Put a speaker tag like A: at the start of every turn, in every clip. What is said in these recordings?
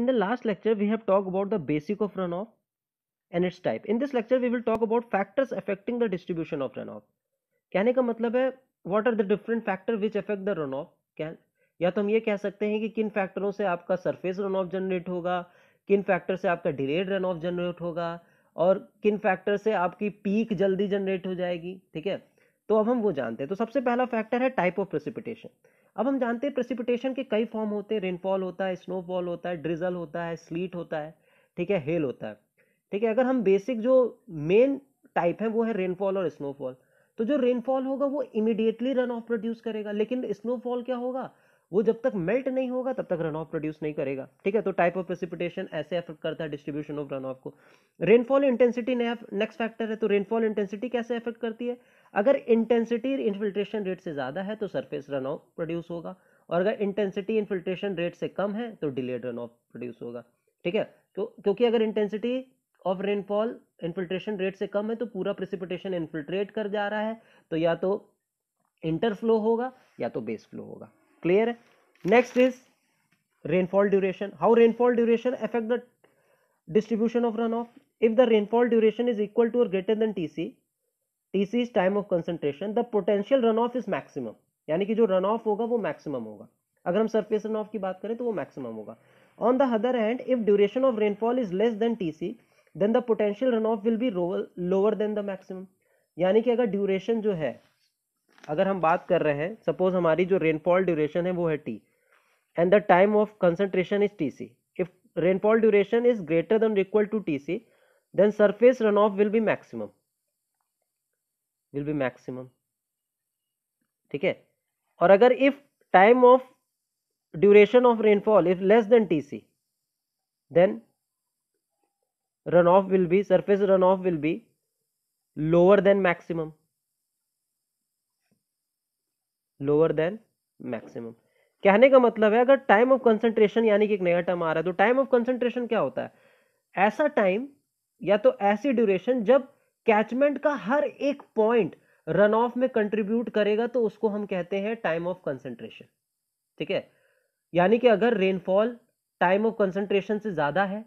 A: in the last lecture we have talked about the basic of runoff and its type in this lecture we will talk about factors affecting the distribution of runoff kehne ka matlab hai what are the different factor which affect the runoff can ya to hum ye keh sakte hain ki kin factors se aapka surface runoff generate hoga kin factor se aapka delayed runoff generate hoga aur kin factor se aapki peak jaldi generate ho jayegi theek hai ठीक है तो अब हम वो जानते हैं तो सबसे पहला फैक्टर है टाइप ऑफ प्रेसिपिटेशन अब हम जानते हैं प्रेसिपिटेशन के कई फॉर्म होते हैं रेनफॉल होता है स्नोफॉल होता है ड्रिजल होता है स्लीट होता है ठीक है हेल होता है ठीक है अगर हम बेसिक जो मेन टाइप है वो है रेनफॉल और स्नोफॉल तो जो रेनफॉल होगा वो इमिडिएटली रन ऑफ प्रोड्यूस करेगा लेकिन स्नोफॉल क्या होगा वो जब तक मेल्ट नहीं होगा तब तक रन ऑफ प्रोड्यूस नहीं करेगा ठीक है तो टाइप ऑफ प्रेसिपिटेशन ऐसे अफेक्ट करता है डिस्ट्रीब्यूशन ऑफ रन ऑफ को रेनफॉल इंटेंसिटी नया नेक्स्ट फैक्टर है तो रेनफॉल इंटेंसिटी कैसे अफेक्ट करती है अगर इंटेंसिटी इन्फिल्ट्रेशन रेट से ज़्यादा है तो सरफेस रन ऑफ प्रोड्यूस होगा और अगर इंटेंसिटी इन्फिल्ट्रेशन रेट से कम है तो डिलेड रन ऑफ प्रोड्यूस होगा ठीक है तो क्योंकि अगर intensity of rainfall infiltration rate से कम है तो पूरा प्रिसिपिटेशन इन्फिल्ट्रेट कर जा रहा है तो या तो इंटरफ्लो होगा या तो बेस फ्लो होगा क्लियर है next is rainfall duration how rainfall duration affect the distribution runoff if the rainfall duration is equal to और greater than T C is time of concentration the potential runoff is maximum यानी कि जो run of होगा वो maximum होगा अगर हम surface run runoff की बात करें तो वो मैक्सिमम होगा on the other hand if duration of rainfall is less than T C then the potential runoff will be lower than the maximum यानी कि अगर ड्यूरेशन जो है अगर हम बात कर रहे हैं सपोज हमारी जो रेनफॉल ड्यूरेशन है वो है T and the time of concentration is T C if rainfall duration is greater than equal to T C then surface run runoff will be maximum will be maximum ठीक है और अगर if time of duration of rainfall if less than T C then runoff will be surface run runoff will be lower than maximum lower than maximum कहने का मतलब है अगर time of concentration यानी कि एक नया टर्म आ रहा है तो टाइम ऑफ कंसंट्रेशन क्या होता है ऐसा टाइम या तो ऐसी ड्यूरेशन जब कैचमेंट का हर एक पॉइंट रन ऑफ में कंट्रीब्यूट करेगा तो उसको हम कहते हैं टाइम ऑफ कंसेंट्रेशन ठीक है यानी कि अगर रेनफॉल टाइम ऑफ कंसंट्रेशन से ज़्यादा है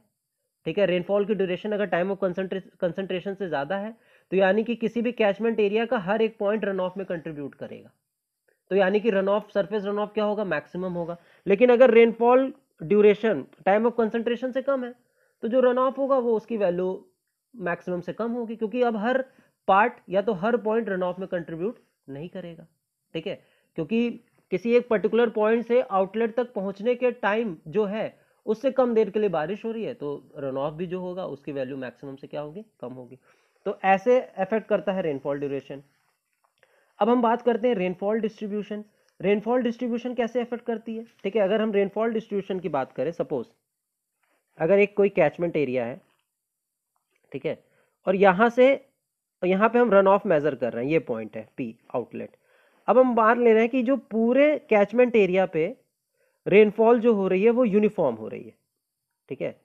A: ठीक है रेनफॉल की ड्यूरेशन अगर टाइम ऑफ कंसंट्रेशन से ज़्यादा है तो यानी कि किसी भी कैचमेंट एरिया का हर एक पॉइंट रन ऑफ में कंट्रीब्यूट करेगा तो यानी कि runoff surface run runoff क्या होगा मैक्सिमम होगा लेकिन अगर rainfall duration time of concentration से कम है तो जो रन ऑफ होगा वो उसकी वैल्यू मैक्सिमम से कम होगी क्योंकि अब हर पार्ट या तो हर पॉइंट रन ऑफ में कंट्रीब्यूट नहीं करेगा ठीक है क्योंकि किसी एक पर्टिकुलर पॉइंट से आउटलेट तक पहुंचने के टाइम जो है उससे कम देर के लिए बारिश हो रही है तो रन ऑफ भी जो होगा उसकी वैल्यू मैक्सिमम से क्या होगी कम होगी तो ऐसे अफेक्ट करता है रेनफॉल ड्यूरेशन अब हम बात करते हैं रेनफॉल डिस्ट्रीब्यूशन रेनफॉल डिस्ट्रीब्यूशन कैसे अफेक्ट करती है ठीक है अगर हम रेनफॉल डिस्ट्रीब्यूशन की बात करें सपोज अगर एक कोई कैचमेंट एरिया है ठीक है और यहाँ से यहाँ पे हम रन ऑफ मेज़र कर रहे हैं ये पॉइंट है पी आउटलेट अब हम बात ले रहे हैं कि जो पूरे कैचमेंट एरिया पे रेनफॉल जो हो रही है वो यूनिफॉर्म हो रही है ठीक है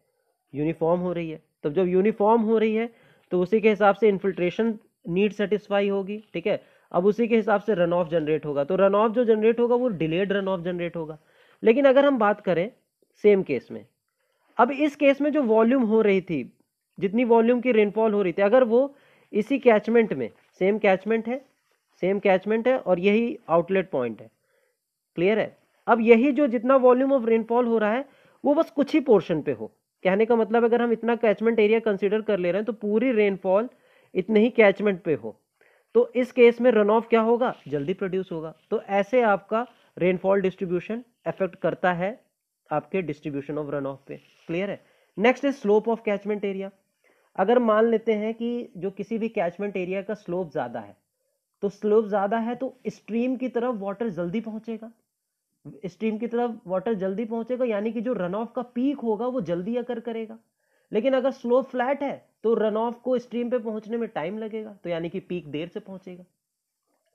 A: यूनिफॉर्म हो रही है तब तो जब यूनिफॉर्म हो रही है तो उसी के हिसाब से इन्फिल्ट्रेशन नीड सेटिस्फाई होगी ठीक है अब उसी के हिसाब से रन ऑफ जनरेट होगा तो रन ऑफ जो जनरेट होगा वो डिलेड रन ऑफ जनरेट होगा लेकिन अगर हम बात करें सेम केस में अब इस केस में जो वॉल्यूम हो रही थी जितनी वॉल्यूम की रेनफॉल हो रही थी अगर वो इसी कैचमेंट में सेम कैचमेंट है सेम कैचमेंट है और यही आउटलेट पॉइंट है क्लियर है अब यही जो जितना वॉल्यूम ऑफ रेनफॉल हो रहा है वो बस कुछ ही पोर्शन पे हो कहने का मतलब अगर हम इतना कैचमेंट एरिया कंसिडर कर ले रहे हैं तो पूरी रेनफॉल इतने ही कैचमेंट पे हो तो इस केस में रन ऑफ क्या होगा जल्दी प्रोड्यूस होगा तो ऐसे आपका रेनफॉल डिस्ट्रीब्यूशन अफेक्ट करता है आपके डिस्ट्रीब्यूशन ऑफ रन ऑफ पे क्लियर है next is slope of catchment area अगर मान लेते हैं कि जो किसी भी कैचमेंट एरिया का स्लोप ज़्यादा है तो स्लोप ज़्यादा है तो स्ट्रीम की तरफ वाटर जल्दी पहुँचेगा स्ट्रीम की तरफ वाटर जल्दी पहुँचेगा यानी कि जो रन ऑफ का पीक होगा वो जल्दी अकर करेगा लेकिन अगर स्लोप फ्लैट है तो रन ऑफ को स्ट्रीम पे पहुंचने में टाइम लगेगा तो यानी कि पीक देर से पहुंचेगा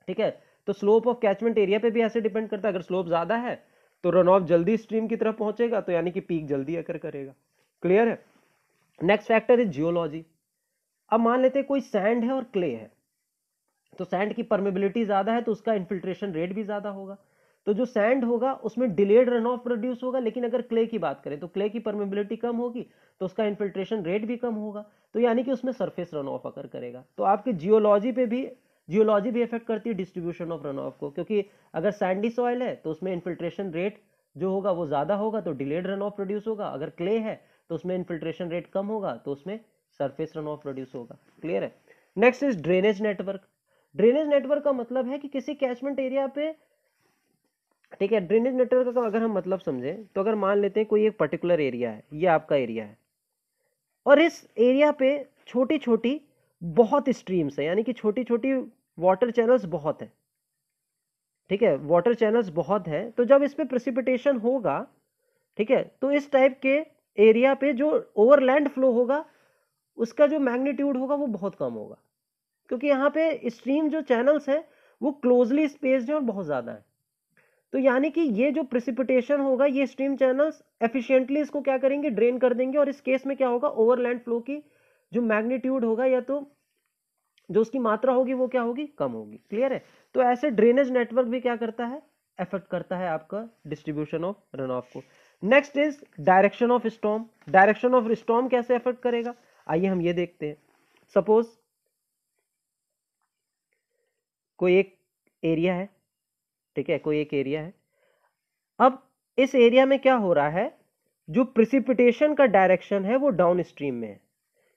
A: ठीक है तो स्लोप ऑफ कैचमेंट एरिया पे भी ऐसे डिपेंड करता है अगर स्लोप ज़्यादा है तो रन ऑफ जल्दी स्ट्रीम की तरफ पहुंचेगा तो यानी कि पीक जल्दी अकर करेगा क्लियर है नेक्स्ट फैक्टर इज जियोलॉजी अब मान लेते हैं कोई सैंड है और क्ले है तो सैंड की परमेबिलिटी ज़्यादा है तो उसका इन्फिल्ट्रेशन रेट भी ज़्यादा होगा तो जो सैंड होगा उसमें डिलेड रन ऑफ प्रोड्यूस होगा लेकिन अगर क्ले की बात करें तो क्ले की परमेबिलिटी कम होगी तो उसका इन्फिल्ट्रेशन रेट भी कम होगा तो यानी कि उसमें सरफेस रन ऑफ अकर करेगा तो आपके जियोलॉजी पे भी जियोलॉजी भी इफेक्ट करती है डिस्ट्रीब्यूशन ऑफ रन ऑफ को क्योंकि अगर सैंडी सॉइल है तो उसमें इन्फिल्ट्रेशन रेट जो होगा वो ज़्यादा होगा तो डिलेड रन ऑफ प्रोड्यूस होगा अगर क्ले है तो उसमें इन्फिल्ट्रेशन रेट कम होगा तो उसमें सरफेस रन ऑफ प्रोड्यूस होगा क्लियर है next is drainage network drainage network का मतलब है कि किसी कैचमेंट एरिया पे ठीक है ड्रेनेज नेटवर्क का अगर हम मतलब समझें तो अगर मान लेते हैं कोई एक पर्टिकुलर एरिया है ये आपका एरिया है और इस एरिया पे छोटी छोटी बहुत स्ट्रीम्स है यानी कि छोटी छोटी वाटर चैनल्स बहुत है ठीक है वाटर चैनल्स बहुत है तो जब इस पर प्रिसिपिटेशन होगा ठीक है तो इस टाइप के एरिया पे जो ओवर लैंड फ्लो होगा उसका जो मैग्नीट्यूड होगा वो बहुत कम होगा क्योंकि यहाँ पे स्ट्रीम जो चैनल्स हैं वो क्लोजली स्पेस्ड हैं और बहुत ज़्यादा है तो यानी कि ये जो प्रिसिपिटेशन होगा ये स्ट्रीम चैनल्स एफिशिएंटली इसको क्या करेंगे ड्रेन कर देंगे और इस केस में क्या होगा ओवरलैंड फ्लो की जो मैग्नीट्यूड होगा या तो जो उसकी मात्रा होगी वो क्या होगी कम होगी क्लियर है तो ऐसे ड्रेनेज नेटवर्क भी क्या करता है एफेक्ट करता है आपका डिस्ट्रीब्यूशन ऑफ रन ऑफ को next is direction of storm direction of storm कैसे अफेक्ट करेगा आइए हम ये देखते हैं सपोज कोई एक एरिया है ठीक है कोई एक एरिया है अब इस एरिया में क्या हो रहा है जो प्रिसिपिटेशन का डायरेक्शन है वो डाउन स्ट्रीम में है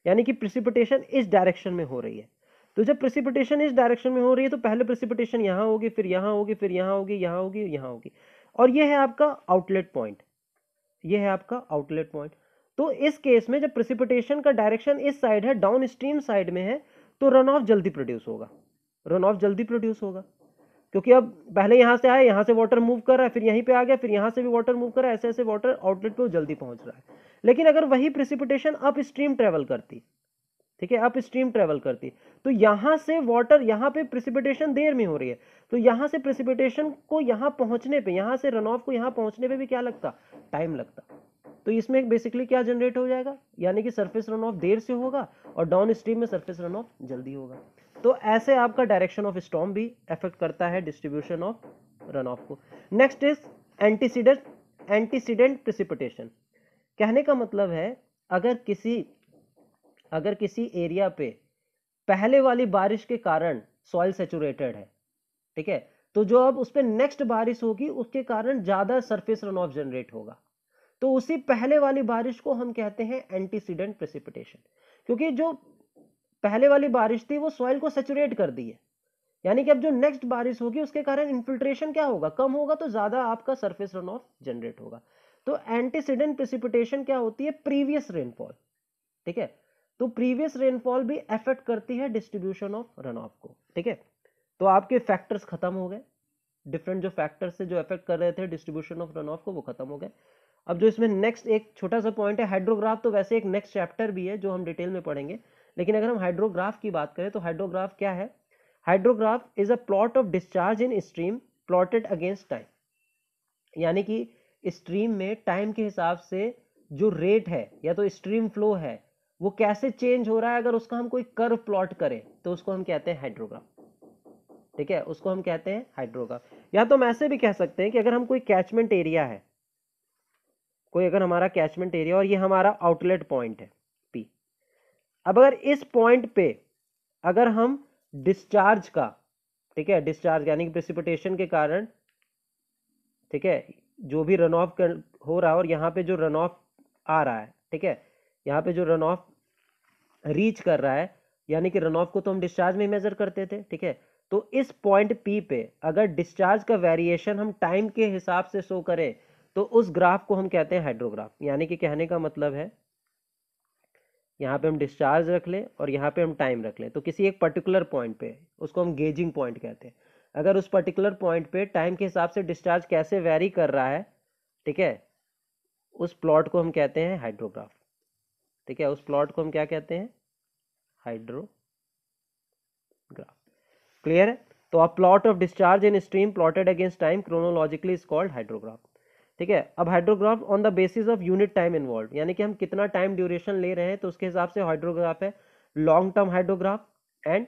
A: यानी कि प्रिसिपिटेशन इस डायरेक्शन में हो रही है तो जब प्रिसिपिटेशन इस डायरेक्शन में हो रही है तो पहले प्रिसिपिटेशन यहां होगी फिर यहां होगी फिर यहां होगी यहां होगी यहां होगी और ये यह है आपका आउटलेट पॉइंट ये है आपका आउटलेट पॉइंट तो इस केस में जब प्रिसिपिटेशन का डायरेक्शन इस साइड है डाउन स्ट्रीम साइड में है तो रन ऑफ जल्दी प्रोड्यूस होगा रन ऑफ जल्दी प्रोड्यूस होगा क्योंकि अब पहले यहाँ से आया यहाँ से वाटर मूव कर रहा है फिर यहीं पे आ गया फिर यहाँ से भी वाटर मूव कर रहा है ऐसे ऐसे वाटर आउटलेट पे वो जल्दी पहुँच रहा है लेकिन अगर वही प्रिसिपिटेशन अप स्ट्रीम ट्रेवल करती ठीक है अब स्ट्रीम ट्रेवल करती है तो यहाँ से वाटर यहाँ पे प्रिसिपिटेशन देर में हो रही है तो यहाँ से प्रिसिपिटेशन को यहाँ पहुँचने पे यहाँ से रन ऑफ को यहाँ पहुँचने पे भी क्या लगता टाइम लगता तो इसमें बेसिकली क्या जनरेट हो जाएगा यानी कि सर्फेस रन ऑफ देर से होगा और डाउन स्ट्रीम में सर्फेस रन ऑफ जल्दी होगा तो ऐसे आपका डायरेक्शन ऑफ स्टॉम भी अफेक्ट करता है डिस्ट्रीब्यूशन ऑफ रन ऑफ को next is antecedent antecedent precipitation कहने का मतलब है अगर किसी अगर किसी एरिया पे पहले वाली बारिश के कारण सॉइल सेचुरेटेड है ठीक है तो जो अब उस पर नेक्स्ट बारिश होगी उसके कारण ज़्यादा सरफेस रन ऑफ जनरेट होगा तो उसी पहले वाली बारिश को हम कहते हैं एंटीसीडेंट प्रेसिपिटेशन क्योंकि जो पहले वाली बारिश थी वो सॉइल को सेचुरेट कर दी है यानी कि अब जो नेक्स्ट बारिश होगी उसके कारण इन्फिल्ट्रेशन क्या होगा कम होगा तो ज़्यादा आपका सरफेस रन ऑफ जनरेट होगा तो एंटीसीडेंट प्रेसिपिटेशन क्या होती है प्रीवियस रेनफॉल ठीक है तो प्रीवियस रेनफॉल भी एफेक्ट करती है डिस्ट्रीब्यूशन ऑफ रन ऑफ को ठीक है तो आपके फैक्टर्स खत्म हो गए डिफरेंट जो फैक्टर्स से जो अफेक्ट कर रहे थे डिस्ट्रीब्यूशन ऑफ रन ऑफ को वो खत्म हो गए अब जो इसमें नेक्स्ट एक छोटा सा पॉइंट है हाइड्रोग्राफ तो वैसे एक नेक्स्ट चैप्टर भी है जो हम डिटेल में पढ़ेंगे लेकिन अगर हम हाइड्रोग्राफ की बात करें तो हाइड्रोग्राफ क्या है hydrograph is a plot of discharge in stream plotted against time यानी कि स्ट्रीम में टाइम के हिसाब से जो रेट है या तो स्ट्रीम फ्लो है वो कैसे चेंज हो रहा है अगर उसका हम कोई कर्व प्लॉट करें तो उसको हम कहते हैं हाइड्रोग्राफ ठीक है उसको हम कहते हैं हाइड्रोग्राफ या तो हम ऐसे भी कह सकते हैं कि अगर हम कोई कैचमेंट एरिया है कोई अगर हमारा कैचमेंट एरिया और ये हमारा आउटलेट पॉइंट है पी अब अगर इस पॉइंट पे अगर हम डिस्चार्ज का ठीक है डिस्चार्ज यानी कि प्रेसिपिटेशन के कारण ठीक है जो भी रन ऑफ हो रहा है और यहाँ पे जो रन ऑफ आ रहा है ठीक है यहाँ पे जो रन ऑफ रीच कर रहा है यानी कि रन ऑफ को तो हम डिस्चार्ज में मेजर करते थे ठीक है तो इस पॉइंट पी पे अगर डिस्चार्ज का वेरिएशन हम टाइम के हिसाब से शो करें तो उस ग्राफ को हम कहते हैं हाइड्रोग्राफ यानी कि कहने का मतलब है यहाँ पे हम डिस्चार्ज रख लें और यहाँ पे हम टाइम रख लें तो किसी एक पर्टिकुलर पॉइंट पे उसको हम गेजिंग पॉइंट कहते हैं अगर उस पर्टिकुलर पॉइंट पे टाइम के हिसाब से डिस्चार्ज कैसे वेरी कर रहा है ठीक है उस प्लॉट को हम कहते हैं हाइड्रोग्राफ ठीक है उस प्लॉट को हम क्या कहते हैं हाइड्रोग्राफ क्लियर है तो अब plot of discharge in stream plotted against time chronologically is called hydrograph ठीक है अब hydrograph on the basis of unit time involve यानी कि हम कितना टाइम ड्यूरेशन ले रहे हैं तो उसके हिसाब से हाइड्रोग्राफ है long term hydrograph and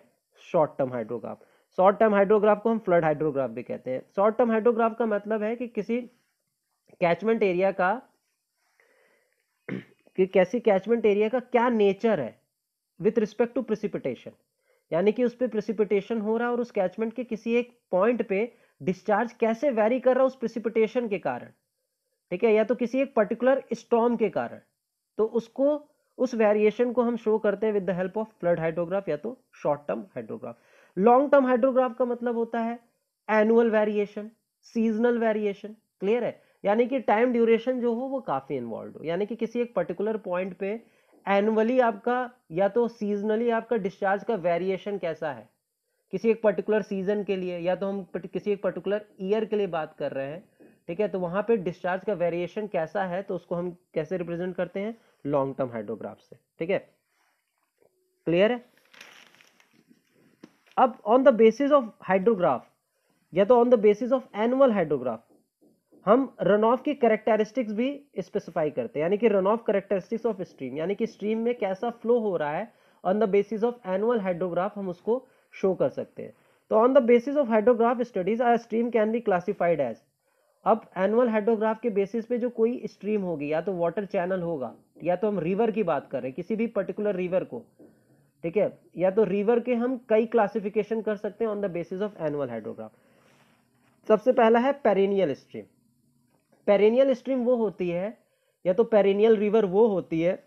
A: short term hydrograph short term hydrograph को हम फ्लड हाइड्रोग्राफ भी कहते हैं शॉर्ट टर्म हाइड्रोग्राफ का मतलब है कि किसी कैचमेंट एरिया का कि कैसी कैचमेंट एरिया का क्या नेचर है विथ रिस्पेक्ट टू प्रिसिपिटेशन यानी कि उस पर प्रिसिपिटेशन हो रहा है और उस कैचमेंट के किसी एक पॉइंट पे डिस्चार्ज कैसे वैरी कर रहा है उस प्रिसिपिटेशन के कारण ठीक है या तो किसी एक पर्टिकुलर स्टॉम के कारण तो उसको उस वेरिएशन को हम शो करते हैं with the help of flood hydrograph या तो short term hydrograph long term hydrograph का मतलब होता है annual variation seasonal variation clear है यानी कि टाइम ड्यूरेशन जो हो वो काफ़ी इन्वॉल्व हो यानी कि किसी एक पर्टिकुलर पॉइंट पे एनुअली आपका या तो सीजनली आपका डिस्चार्ज का वेरिएशन कैसा है किसी एक पर्टिकुलर सीजन के लिए या तो हम किसी एक पर्टिकुलर ईयर के लिए बात कर रहे हैं ठीक है तो वहाँ पे डिस्चार्ज का वेरिएशन कैसा है तो उसको हम कैसे रिप्रेजेंट करते हैं लॉन्ग टर्म हाइड्रोग्राफ से ठीक है क्लियर है अब on the basis of hydrograph या तो on the basis of annual hydrograph हम रन ऑफ की करेक्टरिस्टिक्स भी स्पेसिफाई करते हैं यानी कि runoff characteristics of stream यानी कि स्ट्रीम में कैसा फ्लो हो रहा है on the basis of annual hydrograph हम उसको शो कर सकते हैं तो on the basis of hydrograph studies are stream can be classified as अब एनुअल हाइड्रोग्राफ के बेसिस पे जो कोई स्ट्रीम होगी या तो वाटर चैनल होगा या तो हम रिवर की बात कर रहे हैं किसी भी पर्टिकुलर रिवर को ठीक है या तो रिवर के हम कई क्लासिफिकेशन कर सकते हैं on the basis of annual hydrograph सबसे पहला है पेरिनियल स्ट्रीम पेरेनियल स्ट्रीम वो होती है या तो पेरेनियल रिवर वो होती है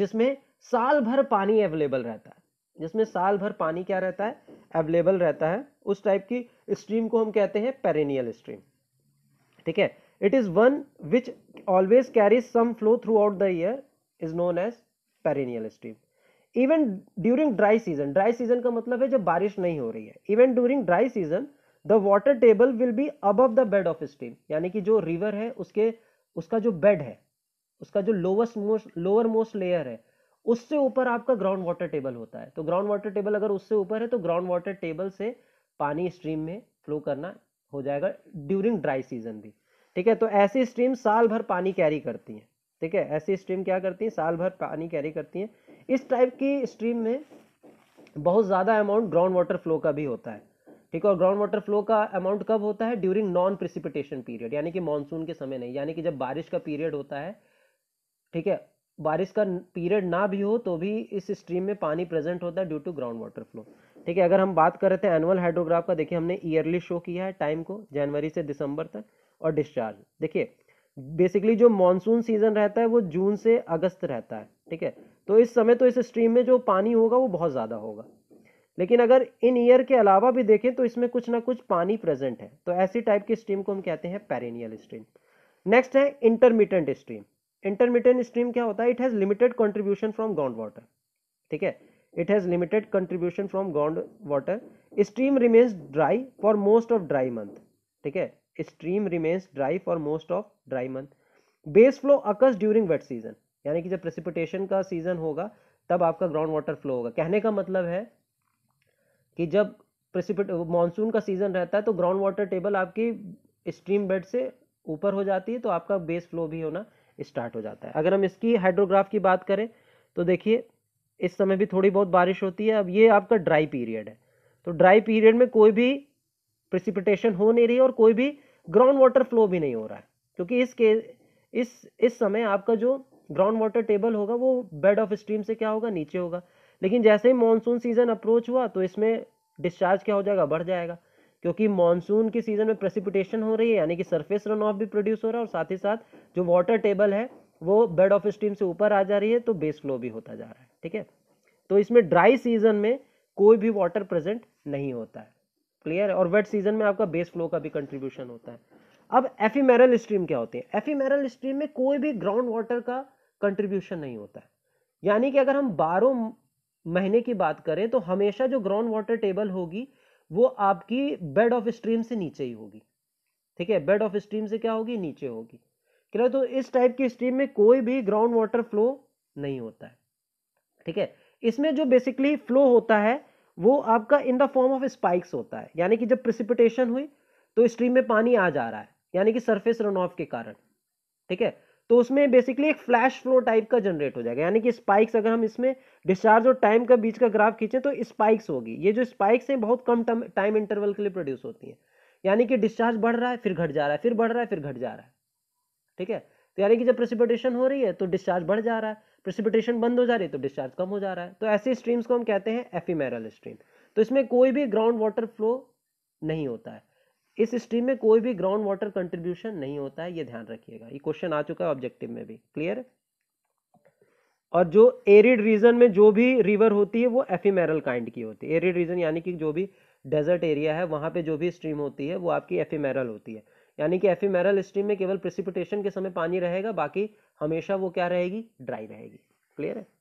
A: जिसमें साल भर पानी अवेलेबल रहता है जिसमें साल भर पानी क्या रहता है अवेलेबल रहता है उस टाइप की स्ट्रीम को हम कहते हैं पेरेनियल स्ट्रीम ठीक है it is one which always carries some flow throughout the year is known as perennial stream even during dry season dry season का मतलब है जब बारिश नहीं हो रही है even during dry season the water table will be above the bed of stream यानी कि जो रिवर है उसके उसका जो बेड है उसका जो lowest most lower most layer है उससे ऊपर आपका ग्राउंड वाटर टेबल होता है तो ग्राउंड वाटर टेबल अगर उससे ऊपर है तो ग्राउंड वाटर टेबल से पानी स्ट्रीम में फ्लो करना हो जाएगा ड्यूरिंग ड्राई सीजन भी ठीक है तो ऐसी स्ट्रीम साल भर पानी कैरी करती हैं ठीक है ऐसी स्ट्रीम क्या करती हैं साल भर पानी कैरी करती हैं इस टाइप की स्ट्रीम में बहुत ज़्यादा अमाउंट ग्राउंड वाटर फ्लो का भी होता है ठीक है और ग्राउंड वाटर फ्लो का अमाउंट कब होता है ड्यूरिंग नॉन प्रिसिपिटेशन पीरियड यानी कि मानसून के समय नहीं यानी कि जब बारिश का पीरियड होता है ठीक है बारिश का पीरियड ना भी हो तो भी इस स्ट्रीम में पानी प्रेजेंट होता है due to ground water flow ठीक है अगर हम बात कर रहे थे एनुअल हाइड्रोग्राफ का देखिए हमने ईयरली शो किया है टाइम को जनवरी से दिसंबर तक और डिस्चार्ज देखिए बेसिकली जो मानसून सीजन रहता है वो जून से अगस्त रहता है ठीक है तो इस समय तो इस स्ट्रीम में जो पानी होगा वो बहुत ज़्यादा होगा लेकिन अगर इन ईयर के अलावा भी देखें तो इसमें कुछ ना कुछ पानी प्रेजेंट है तो ऐसी टाइप की स्ट्रीम को हम कहते हैं पेरेनियल स्ट्रीम नेक्स्ट है इंटरमीडियंट स्ट्रीम इंटरमीडियंट स्ट्रीम क्या होता है it has limited contribution from ground water ठीक है it has limited contribution from ground water stream remains dry for most of dry month ठीक है stream remains dry for most of dry month base flow occurs during wet season यानी कि जब precipitation का season होगा तब आपका ground water flow होगा कहने का मतलब है कि जब प्रेसिपिट मानसून का सीज़न रहता है तो ग्राउंड वाटर टेबल आपकी स्ट्रीम बेड से ऊपर हो जाती है तो आपका बेस फ्लो भी होना स्टार्ट हो जाता है अगर हम इसकी हाइड्रोग्राफ की बात करें तो देखिए इस समय भी थोड़ी बहुत बारिश होती है अब ये आपका ड्राई पीरियड है तो ड्राई पीरियड में कोई भी प्रिसिपिटेशन हो नहीं रही और कोई भी ग्राउंड वाटर फ्लो भी नहीं हो रहा है क्योंकि इस के इस इस समय आपका जो ग्राउंड वाटर टेबल होगा वो बेड ऑफ स्ट्रीम से क्या होगा नीचे होगा लेकिन जैसे ही मानसून सीज़न अप्रोच हुआ तो इसमें डिस्चार्ज क्या हो जाएगा बढ़ जाएगा क्योंकि मानसून के सीज़न में प्रेसिपिटेशन हो रही है यानी कि सरफेस रन ऑफ भी प्रोड्यूस हो रहा है और साथ ही साथ जो वाटर टेबल है वो बेड ऑफ स्टीम से ऊपर आ जा रही है तो बेस फ्लो भी होता जा रहा है ठीक है तो इसमें ड्राई सीजन में कोई भी वाटर प्रेजेंट नहीं होता है क्लियर है और वेट सीजन में आपका बेस फ्लो का भी कंट्रीब्यूशन होता है अब एफीमेरल स्ट्रीम क्या होती है एफीमेरल स्ट्रीम में कोई भी ग्राउंड वाटर का कंट्रीब्यूशन नहीं होता है यानी कि अगर हम बारह महीने की बात करें तो हमेशा जो ग्राउंड वाटर टेबल होगी वो आपकी बेड ऑफ स्ट्रीम से नीचे ही होगी ठीक है बेड ऑफ स्ट्रीम से क्या होगी नीचे होगी क्लियर तो इस टाइप की स्ट्रीम में कोई भी ग्राउंड वाटर फ्लो नहीं होता है ठीक है इसमें जो बेसिकली फ्लो होता है वो आपका in the form of spikes होता है यानी कि जब प्रिसिपिटेशन हुई तो स्ट्रीम में पानी आ जा रहा है यानी कि सरफेस रन ऑफ के कारण ठीक है तो उसमें बेसिकली एक फ्लैश फ्लो टाइप का जनरेट हो जाएगा यानी कि स्पाइक्स अगर हम इसमें डिस्चार्ज और टाइम का बीच का ग्राफ खींचें तो स्पाइक्स होगी ये जो स्पाइक्स हैं बहुत कम टाइम इंटरवल के लिए प्रोड्यूस होती हैं यानी कि डिस्चार्ज बढ़ रहा है फिर घट जा रहा है फिर बढ़ रहा है फिर घट जा रहा है ठीक है तो यानी कि जब प्रेसिपिटेशन हो रही है तो डिस्चार्ज बढ़ जा रहा है प्रेसिपिटेशन बंद हो जा रही है तो डिस्चार्ज कम हो जा रहा है तो ऐसी स्ट्रीम्स को हम कहते हैं एफीमेरल स्ट्रीम तो इसमें कोई भी ग्राउंड वाटर फ्लो नहीं होता है इस स्ट्रीम में कोई भी ग्राउंड वाटर कंट्रीब्यूशन नहीं होता है ये ध्यान रखिएगा ये क्वेश्चन आ चुका है ऑब्जेक्टिव में भी क्लियर और जो एरिड रीजन में जो भी रिवर होती है वो एफिमेरल काइंड की होती है एरिड रीजन यानी कि जो भी डेजर्ट एरिया है वहाँ पे जो भी स्ट्रीम होती है वो आपकी एफिमेरल होती है यानी कि एफिमेरल स्ट्रीम में केवल प्रिसिपिटेशन के समय पानी रहेगा बाकी हमेशा वो क्या रहेगी ड्राई रहेगी क्लियर है